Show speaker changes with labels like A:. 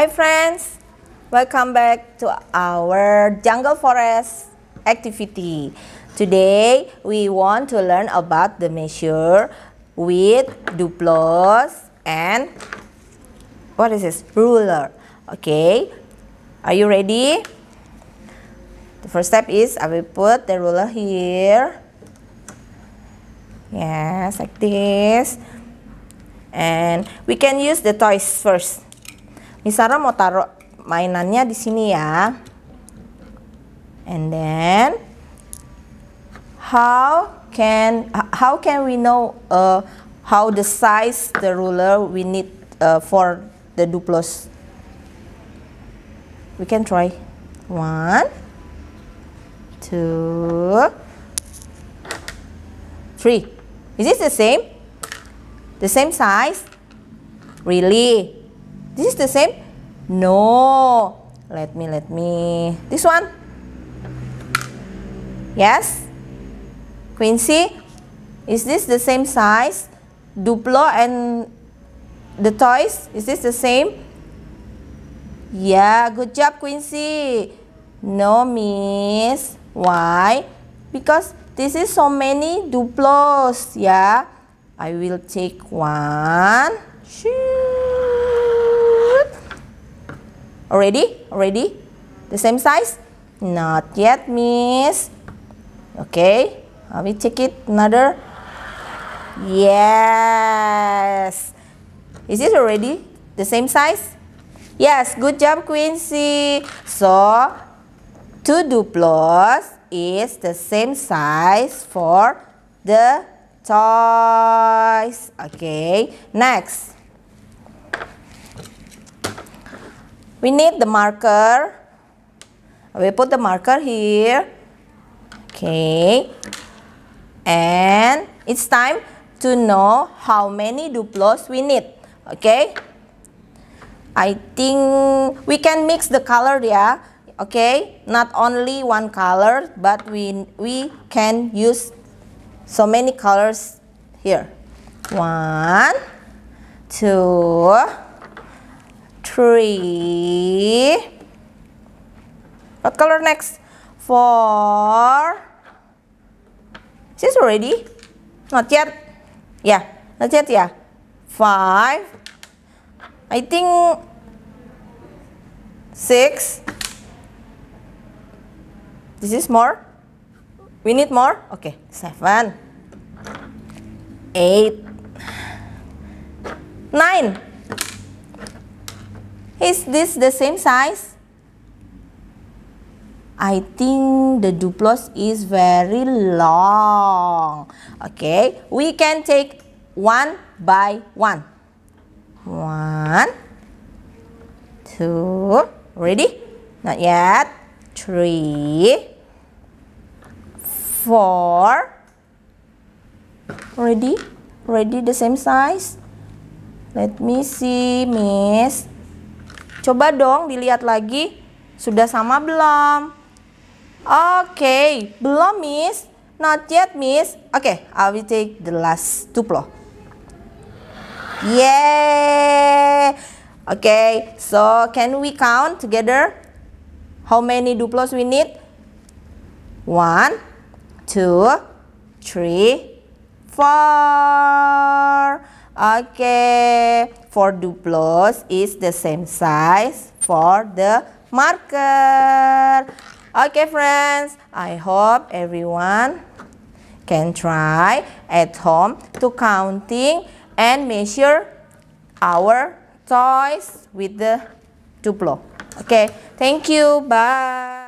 A: Hi friends, welcome back to our jungle forest activity. Today we want to learn about the measure with duplos and what is this ruler. Okay, are you ready? The first step is I will put the ruler here. Yes, like this. And we can use the toys first Nisara mau taruh mainannya di sini ya. And then how can how can we know uh, how the size the ruler we need uh, for the duplos? We can try one, two, three. Is this the same? The same size? Really? This is the same? No. Let me, let me. This one? Yes? Quincy, is this the same size? Duplo and the toys, is this the same? Yeah, good job Quincy. No, miss. Why? Because this is so many duplos, yeah. I will take one. Shoo. Already? Already? The same size? Not yet, miss. Okay. Let me check it. Another. Yes. Is it already the same size? Yes. Good job, Quincy. So, two duplos is the same size for the toys. Okay. Next. we need the marker we put the marker here okay and it's time to know how many duplos we need okay I think we can mix the color yeah okay not only one color but we we can use so many colors here one two three. What color next? Four. Is this already? Not yet. Yeah, not yet. Yeah. Five. I think six. This is more. We need more. Okay, seven, eight, nine. Is this the same size? I think the duplos is very long. Okay, we can take one by one. One, two, ready? Not yet. Three, four, ready? Ready the same size? Let me see, miss. Coba dong dilihat lagi, sudah sama belum? Oke, okay. belum miss, not yet miss. Oke, okay, I will take the last duplo. Yeay! Oke, okay, so can we count together? How many duplos we need? One, two, three, four. Okay, for duplos is the same size for the marker. Okay friends, I hope everyone can try at home to counting and measure our toys with the duplo. Okay, thank you, bye.